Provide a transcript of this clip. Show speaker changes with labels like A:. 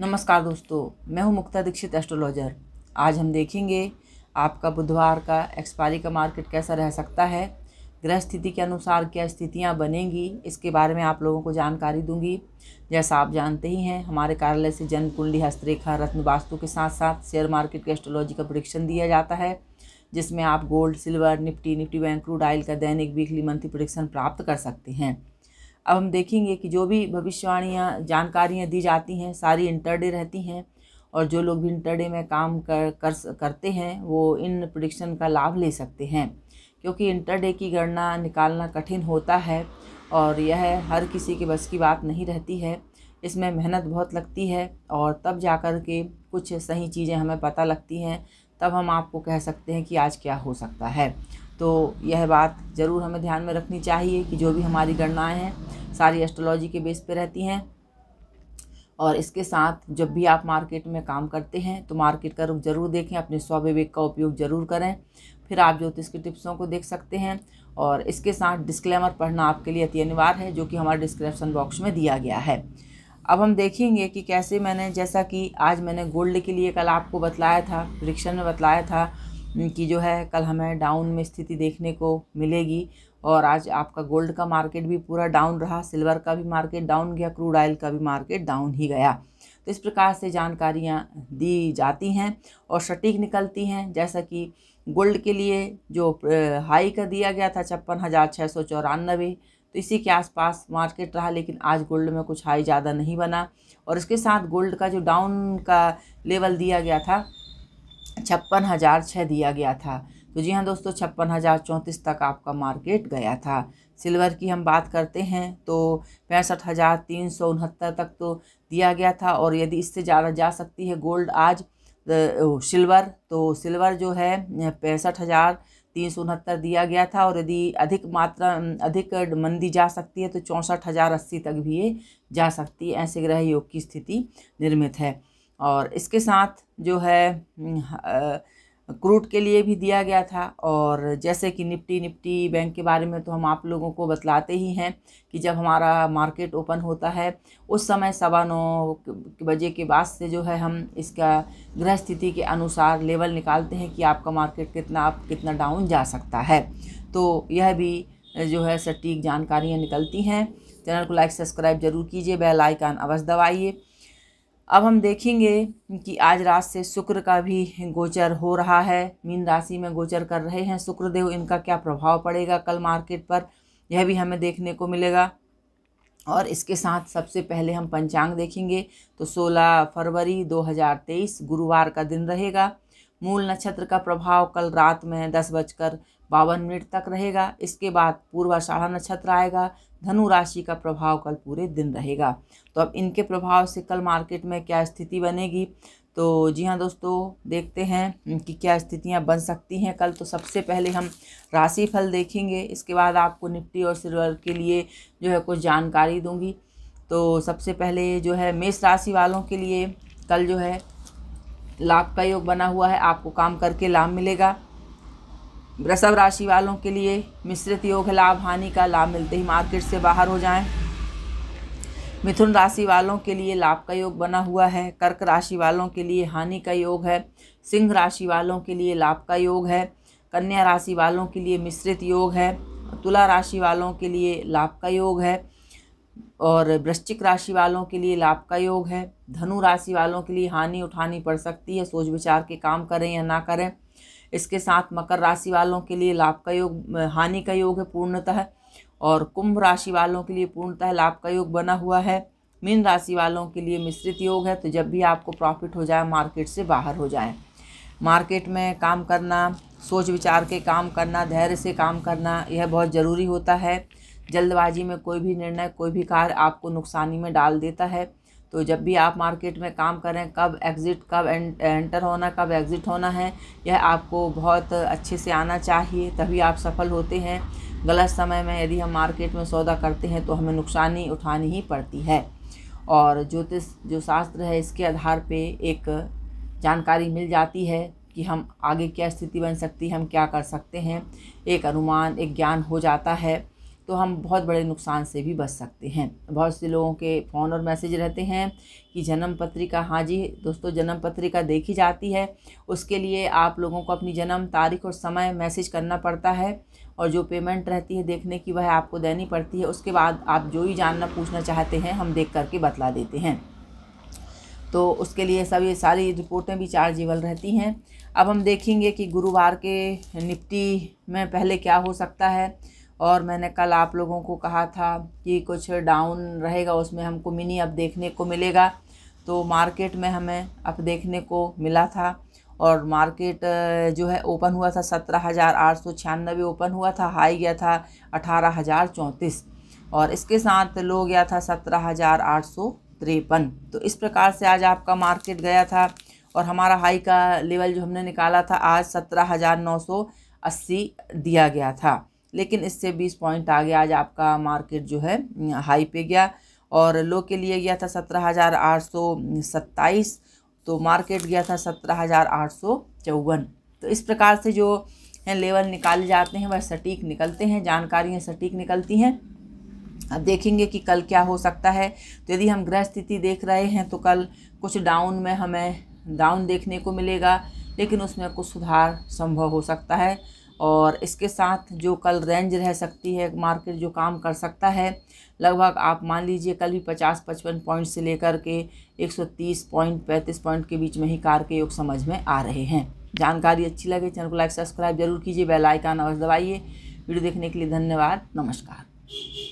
A: नमस्कार दोस्तों मैं हूं मुक्ता दीक्षित एस्ट्रोलॉजर आज हम देखेंगे आपका बुधवार का एक्सपायरी का मार्केट कैसा रह सकता है ग्रह स्थिति के अनुसार क्या स्थितियां बनेंगी इसके बारे में आप लोगों को जानकारी दूंगी जैसा आप जानते ही हैं हमारे कार्यालय से जन्म कुंडली हस्तरेखा रत्न वास्तु के साथ साथ शेयर मार्केट के एस्ट्रोलॉजी का प्रोडिक्शन दिया जाता है जिसमें आप gold silver Nifty Nifty bank crude oil का दैनिक वीकली मंथली प्रोडिक्शन प्राप्त कर सकते हैं अब हम देखेंगे कि जो भी भविष्यवाणियाँ जानकारियाँ दी जाती हैं सारी इंटरडे रहती हैं और जो लोग भी इंटरडे में काम कर, कर करते हैं वो इन प्रडिक्शन का लाभ ले सकते हैं क्योंकि इंटरडे की गणना निकालना कठिन होता है और यह हर किसी के बस की बात नहीं रहती है इसमें मेहनत बहुत लगती है और तब जा कर के कुछ सही चीज़ें हमें पता लगती हैं तब हम आपको कह सकते हैं कि आज क्या हो सकता है तो यह बात ज़रूर हमें ध्यान में रखनी चाहिए कि जो भी हमारी गणनाएँ हैं सारी एस्ट्रोलॉजी के बेस पर रहती हैं और इसके साथ जब भी आप मार्केट में काम करते हैं तो मार्केट का रुख जरूर देखें अपने स्वविवेक का उपयोग जरूर करें फिर आप ज्योतिष के टिप्सों को देख सकते हैं और इसके साथ डिस्क्लेमर पढ़ना आपके लिए अति अनिवार्य है जो कि हमारे डिस्क्रिप्शन बॉक्स में दिया गया है अब हम देखेंगे कि कैसे मैंने जैसा कि आज मैंने गोल्ड के लिए कल आपको बतलाया था रिक्शन में बतलाया था की जो है कल हमें डाउन में स्थिति देखने को मिलेगी और आज आपका गोल्ड का मार्केट भी पूरा डाउन रहा सिल्वर का भी मार्केट डाउन गया क्रूड ऑयल का भी मार्केट डाउन ही गया तो इस प्रकार से जानकारियाँ दी जाती हैं और सटीक निकलती हैं जैसा कि गोल्ड के लिए जो हाई का दिया गया था छप्पन हज़ार छः सौ चौरानबे तो इसी के आसपास मार्केट रहा लेकिन आज गोल्ड में कुछ हाई ज़्यादा नहीं बना और इसके साथ गोल्ड का जो डाउन का लेवल दिया गया था छप्पन हज़ार छः दिया गया था तो जी हाँ दोस्तों छप्पन हज़ार चौंतीस तक आपका मार्केट गया था सिल्वर की हम बात करते हैं तो पैंसठ हज़ार तीन सौ उनहत्तर तक तो दिया गया था और यदि इससे ज़्यादा जा सकती है गोल्ड आज तो, सिल्वर तो सिल्वर जो है पैंसठ हज़ार तीन सौ उनहत्तर दिया गया था और यदि अधिक मात्रा अधिक मंदी जा सकती है तो चौंसठ हज़ार अस्सी तक भी ये जा सकती है ऐसे ग्रह योग की स्थिति निर्मित है और इसके साथ जो है क्रूड के लिए भी दिया गया था और जैसे कि निफ्टी निफ्टी बैंक के बारे में तो हम आप लोगों को बतलाते ही हैं कि जब हमारा मार्केट ओपन होता है उस समय सवा नौ बजे के बाद से जो है हम इसका गृह स्थिति के अनुसार लेवल निकालते हैं कि आपका मार्केट कितना आप कितना डाउन जा सकता है तो यह भी जो है सटीक जानकारियाँ निकलती हैं चैनल को लाइक सब्सक्राइब जरूर कीजिए बेल आइकान अवश्य दबाइए अब हम देखेंगे कि आज रात से शुक्र का भी गोचर हो रहा है मीन राशि में गोचर कर रहे हैं शुक्रदेव इनका क्या प्रभाव पड़ेगा कल मार्केट पर यह भी हमें देखने को मिलेगा और इसके साथ सबसे पहले हम पंचांग देखेंगे तो 16 फरवरी 2023 गुरुवार का दिन रहेगा मूल नक्षत्र का प्रभाव कल रात में दस बजकर बावन मिनट तक रहेगा इसके बाद पूर्वाषाढ़ा नक्षत्र आएगा धनु राशि का प्रभाव कल पूरे दिन रहेगा तो अब इनके प्रभाव से कल मार्केट में क्या स्थिति बनेगी तो जी हाँ दोस्तों देखते हैं कि क्या स्थितियाँ बन सकती हैं कल तो सबसे पहले हम राशि फल देखेंगे इसके बाद आपको निफ्टी और सिल्वर के लिए जो है कुछ जानकारी दूंगी तो सबसे पहले जो है मेष राशि वालों के लिए कल जो है लाभ का योग बना हुआ है आपको काम करके लाभ मिलेगा वृषभ राशि वालों के लिए मिश्रित योग लाभ हानि का लाभ मिलते ही मार्केट से बाहर हो जाएं मिथुन राशि वालों के लिए लाभ का योग बना हुआ है कर्क राशि वालों के लिए हानि का योग है सिंह राशि वालों के लिए लाभ का योग है कन्या राशि वालों के लिए मिश्रित योग है तुला राशि वालों के लिए लाभ का योग है और वृश्चिक राशि वालों के लिए लाभ का योग है धनु राशि वालों के लिए हानि उठानी पड़ सकती है सोच विचार के काम करें या ना करें इसके साथ मकर राशि वालों के लिए लाभ का योग हानि का योग है पूर्णतः और कुंभ राशि वालों के लिए पूर्णतः लाभ का योग बना हुआ है मीन राशि वालों के लिए मिश्रित योग है तो जब भी आपको प्रॉफिट हो जाए मार्केट से बाहर हो जाए मार्केट में काम करना सोच विचार के काम करना धैर्य से काम करना यह बहुत ज़रूरी होता है जल्दबाजी में कोई भी निर्णय कोई भी कार्य आपको नुकसानी में डाल देता है तो जब भी आप मार्केट में काम करें कब एग्ज़िट कब एंटर होना कब एग्ज़िट होना है यह आपको बहुत अच्छे से आना चाहिए तभी आप सफल होते हैं गलत समय में यदि हम मार्केट में सौदा करते हैं तो हमें नुकसानी उठानी ही पड़ती है और ज्योतिष जो शास्त्र है इसके आधार पे एक जानकारी मिल जाती है कि हम आगे क्या स्थिति बन सकती है हम क्या कर सकते हैं एक अनुमान एक ज्ञान हो जाता है तो हम बहुत बड़े नुकसान से भी बच सकते हैं बहुत से लोगों के फ़ोन और मैसेज रहते हैं कि जन्म पत्रिका हाँ जी दोस्तों जन्म पत्रिका देखी जाती है उसके लिए आप लोगों को अपनी जन्म तारीख और समय मैसेज करना पड़ता है और जो पेमेंट रहती है देखने की वह आपको देनी पड़ती है उसके बाद आप जो ही जानना पूछना चाहते हैं हम देख करके बतला देते हैं तो उसके लिए सब ये सारी रिपोर्टें भी चार्जेबल रहती हैं अब हम देखेंगे कि गुरुवार के निपटी में पहले क्या हो सकता है और मैंने कल आप लोगों को कहा था कि कुछ डाउन रहेगा उसमें हमको मिनी अब देखने को मिलेगा तो मार्केट में हमें अब देखने को मिला था और मार्केट जो है ओपन हुआ था सत्रह हज़ार आठ सौ छियानबे ओपन हुआ था हाई गया था अठारह हज़ार चौंतीस और इसके साथ लो गया था सत्रह हज़ार आठ सौ तिरपन तो इस प्रकार से आज आपका मार्केट गया था और हमारा हाई का लेवल जो हमने निकाला था आज सत्रह हज़ार नौ सौ अस्सी दिया गया था लेकिन इससे बीस पॉइंट आगे आज आपका मार्केट जो है हाई पे गया और लो के लिए गया था सत्रह हज़ार आठ सौ सत्ताईस तो मार्केट गया था सत्रह हज़ार आठ सौ चौवन तो इस प्रकार से जो लेवल निकाले जाते हैं वह सटीक निकलते हैं जानकारियाँ सटीक निकलती हैं अब देखेंगे कि कल क्या हो सकता है तो यदि हम ग्रह स्थिति देख रहे हैं तो कल कुछ डाउन में हमें डाउन देखने को मिलेगा लेकिन उसमें कुछ सुधार संभव हो सकता है और इसके साथ जो कल रेंज रह सकती है मार्केट जो काम कर सकता है लगभग आप मान लीजिए कल भी पचास पचपन पॉइंट से लेकर के एक सौ तीस पॉइंट पैंतीस पॉइंट के बीच में ही कार के योग समझ में आ रहे हैं जानकारी अच्छी लगे चैनल को लाइक सब्सक्राइब जरूर कीजिए बेल आइकन अवश्य दबाइए वीडियो देखने के लिए धन्यवाद नमस्कार